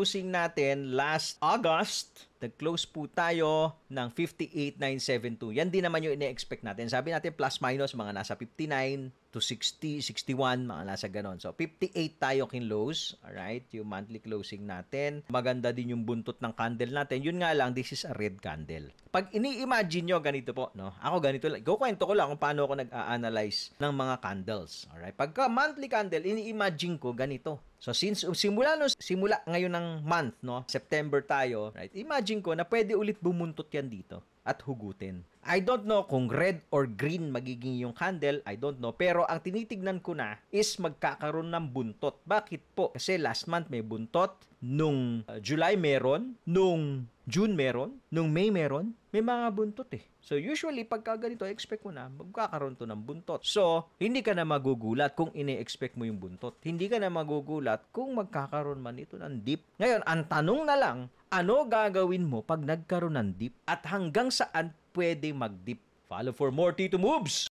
tutusing natin last August nag-close po tayo ng 58,972. Yan din naman yung ine-expect natin. Sabi natin plus minus mga nasa 59 to 60, 61, mga nasa ganon. So, 58 tayo kinlose. Alright, yung monthly closing natin. Maganda din yung buntot ng candle natin. Yun nga lang, this is a red candle. Pag ini-imagine nyo, ganito po, no? Ako ganito lang. Go kwento ko lang kung paano ako nag analyze ng mga candles. Alright, pagka monthly candle, ini-imagine ko ganito. So, since simula, no, simula ngayon ng month, no? September tayo, right? Imagine imagine ko na pwede ulit bumuntot yan dito at hugutin. I don't know kung red or green magiging yung candle, I don't know. Pero ang tinitignan ko na is magkakaroon ng buntot. Bakit po? Kasi last month may buntot, nung uh, July meron, nung June meron, nung May meron, may mga buntot eh. So usually pagka ganito, expect mo na magkakaroon to ng buntot. So, hindi ka na magugulat kung ini-expect mo yung buntot. Hindi ka na magugulat kung magkakaroon man ito ng dip. Ngayon, ang tanong na lang, ano gagawin mo pag nagkaroon ng dip at hanggang saan pwede mag-dip. Follow for more Tito Moves!